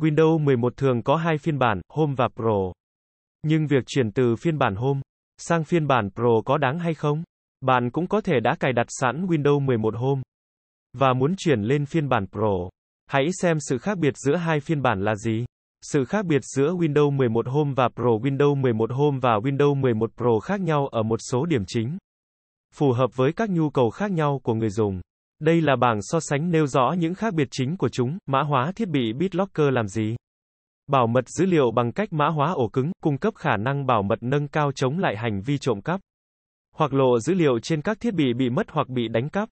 Windows 11 thường có hai phiên bản, Home và Pro. Nhưng việc chuyển từ phiên bản Home sang phiên bản Pro có đáng hay không? Bạn cũng có thể đã cài đặt sẵn Windows 11 Home và muốn chuyển lên phiên bản Pro. Hãy xem sự khác biệt giữa hai phiên bản là gì. Sự khác biệt giữa Windows 11 Home và Pro Windows 11 Home và Windows 11 Pro khác nhau ở một số điểm chính. Phù hợp với các nhu cầu khác nhau của người dùng. Đây là bảng so sánh nêu rõ những khác biệt chính của chúng, mã hóa thiết bị BitLocker làm gì. Bảo mật dữ liệu bằng cách mã hóa ổ cứng, cung cấp khả năng bảo mật nâng cao chống lại hành vi trộm cắp. Hoặc lộ dữ liệu trên các thiết bị bị mất hoặc bị đánh cắp.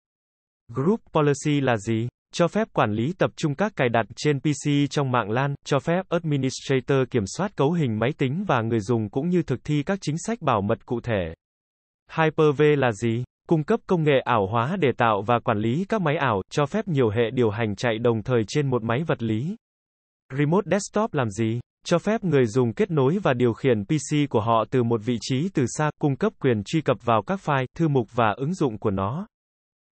Group Policy là gì? Cho phép quản lý tập trung các cài đặt trên PC trong mạng LAN, cho phép administrator kiểm soát cấu hình máy tính và người dùng cũng như thực thi các chính sách bảo mật cụ thể. Hyper-V là gì? cung cấp công nghệ ảo hóa để tạo và quản lý các máy ảo, cho phép nhiều hệ điều hành chạy đồng thời trên một máy vật lý. Remote Desktop làm gì? Cho phép người dùng kết nối và điều khiển PC của họ từ một vị trí từ xa, cung cấp quyền truy cập vào các file, thư mục và ứng dụng của nó.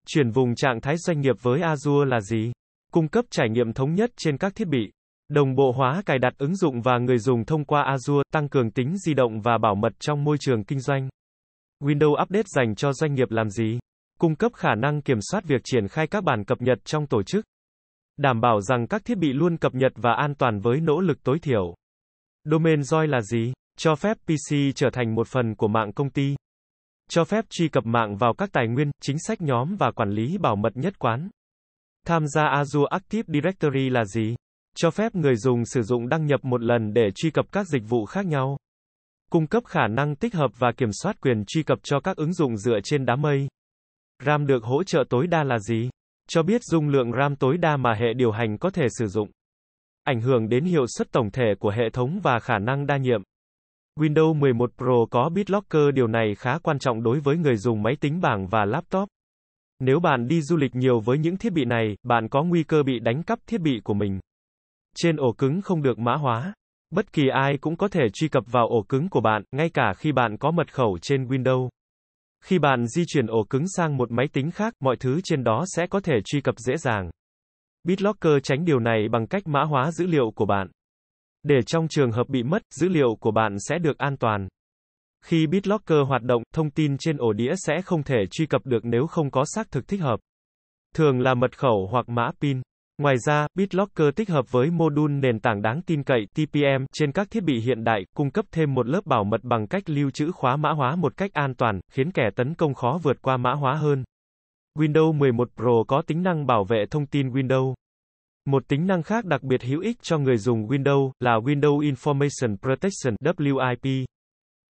Chuyển vùng trạng thái doanh nghiệp với Azure là gì? Cung cấp trải nghiệm thống nhất trên các thiết bị. Đồng bộ hóa cài đặt ứng dụng và người dùng thông qua Azure, tăng cường tính di động và bảo mật trong môi trường kinh doanh. Windows Update dành cho doanh nghiệp làm gì? Cung cấp khả năng kiểm soát việc triển khai các bản cập nhật trong tổ chức. Đảm bảo rằng các thiết bị luôn cập nhật và an toàn với nỗ lực tối thiểu. Domain Joy là gì? Cho phép PC trở thành một phần của mạng công ty. Cho phép truy cập mạng vào các tài nguyên, chính sách nhóm và quản lý bảo mật nhất quán. Tham gia Azure Active Directory là gì? Cho phép người dùng sử dụng đăng nhập một lần để truy cập các dịch vụ khác nhau cung cấp khả năng tích hợp và kiểm soát quyền truy cập cho các ứng dụng dựa trên đám mây. RAM được hỗ trợ tối đa là gì? Cho biết dung lượng RAM tối đa mà hệ điều hành có thể sử dụng. Ảnh hưởng đến hiệu suất tổng thể của hệ thống và khả năng đa nhiệm. Windows 11 Pro có BitLocker điều này khá quan trọng đối với người dùng máy tính bảng và laptop. Nếu bạn đi du lịch nhiều với những thiết bị này, bạn có nguy cơ bị đánh cắp thiết bị của mình. Trên ổ cứng không được mã hóa. Bất kỳ ai cũng có thể truy cập vào ổ cứng của bạn, ngay cả khi bạn có mật khẩu trên Windows. Khi bạn di chuyển ổ cứng sang một máy tính khác, mọi thứ trên đó sẽ có thể truy cập dễ dàng. BitLocker tránh điều này bằng cách mã hóa dữ liệu của bạn. Để trong trường hợp bị mất, dữ liệu của bạn sẽ được an toàn. Khi BitLocker hoạt động, thông tin trên ổ đĩa sẽ không thể truy cập được nếu không có xác thực thích hợp. Thường là mật khẩu hoặc mã PIN. Ngoài ra, BitLocker tích hợp với mô đun nền tảng đáng tin cậy TPM trên các thiết bị hiện đại, cung cấp thêm một lớp bảo mật bằng cách lưu trữ khóa mã hóa một cách an toàn, khiến kẻ tấn công khó vượt qua mã hóa hơn. Windows 11 Pro có tính năng bảo vệ thông tin Windows. Một tính năng khác đặc biệt hữu ích cho người dùng Windows là Windows Information Protection WIP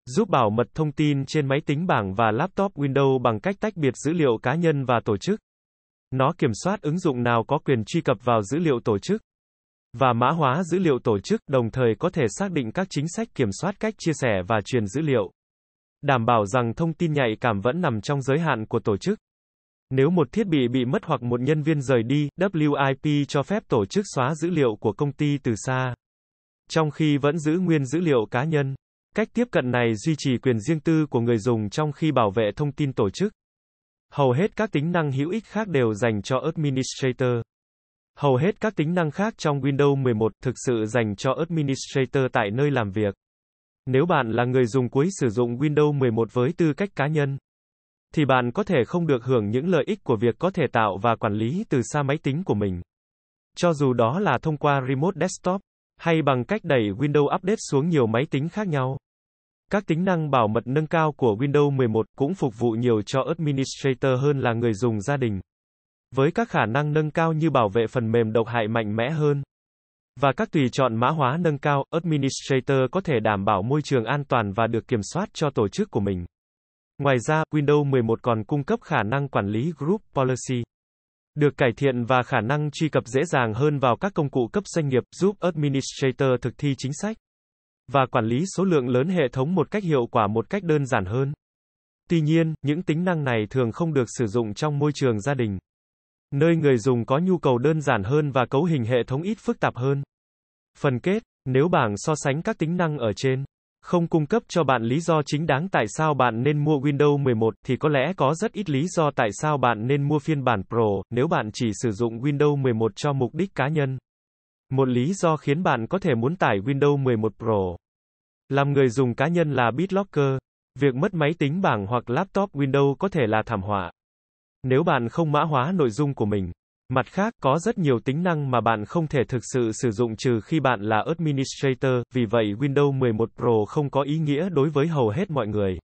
giúp bảo mật thông tin trên máy tính bảng và laptop Windows bằng cách tách biệt dữ liệu cá nhân và tổ chức. Nó kiểm soát ứng dụng nào có quyền truy cập vào dữ liệu tổ chức và mã hóa dữ liệu tổ chức, đồng thời có thể xác định các chính sách kiểm soát cách chia sẻ và truyền dữ liệu. Đảm bảo rằng thông tin nhạy cảm vẫn nằm trong giới hạn của tổ chức. Nếu một thiết bị bị mất hoặc một nhân viên rời đi, WIP cho phép tổ chức xóa dữ liệu của công ty từ xa, trong khi vẫn giữ nguyên dữ liệu cá nhân. Cách tiếp cận này duy trì quyền riêng tư của người dùng trong khi bảo vệ thông tin tổ chức. Hầu hết các tính năng hữu ích khác đều dành cho Administrator. Hầu hết các tính năng khác trong Windows 11 thực sự dành cho Administrator tại nơi làm việc. Nếu bạn là người dùng cuối sử dụng Windows 11 với tư cách cá nhân, thì bạn có thể không được hưởng những lợi ích của việc có thể tạo và quản lý từ xa máy tính của mình. Cho dù đó là thông qua Remote Desktop, hay bằng cách đẩy Windows Update xuống nhiều máy tính khác nhau. Các tính năng bảo mật nâng cao của Windows 11 cũng phục vụ nhiều cho administrator hơn là người dùng gia đình. Với các khả năng nâng cao như bảo vệ phần mềm độc hại mạnh mẽ hơn và các tùy chọn mã hóa nâng cao, administrator có thể đảm bảo môi trường an toàn và được kiểm soát cho tổ chức của mình. Ngoài ra, Windows 11 còn cung cấp khả năng quản lý group policy được cải thiện và khả năng truy cập dễ dàng hơn vào các công cụ cấp doanh nghiệp giúp administrator thực thi chính sách và quản lý số lượng lớn hệ thống một cách hiệu quả một cách đơn giản hơn. Tuy nhiên, những tính năng này thường không được sử dụng trong môi trường gia đình, nơi người dùng có nhu cầu đơn giản hơn và cấu hình hệ thống ít phức tạp hơn. Phần kết, nếu bảng so sánh các tính năng ở trên không cung cấp cho bạn lý do chính đáng tại sao bạn nên mua Windows 11 thì có lẽ có rất ít lý do tại sao bạn nên mua phiên bản Pro nếu bạn chỉ sử dụng Windows 11 cho mục đích cá nhân. Một lý do khiến bạn có thể muốn tải Windows 11 Pro. Làm người dùng cá nhân là BitLocker. Việc mất máy tính bảng hoặc laptop Windows có thể là thảm họa. Nếu bạn không mã hóa nội dung của mình. Mặt khác, có rất nhiều tính năng mà bạn không thể thực sự sử dụng trừ khi bạn là administrator, vì vậy Windows 11 Pro không có ý nghĩa đối với hầu hết mọi người.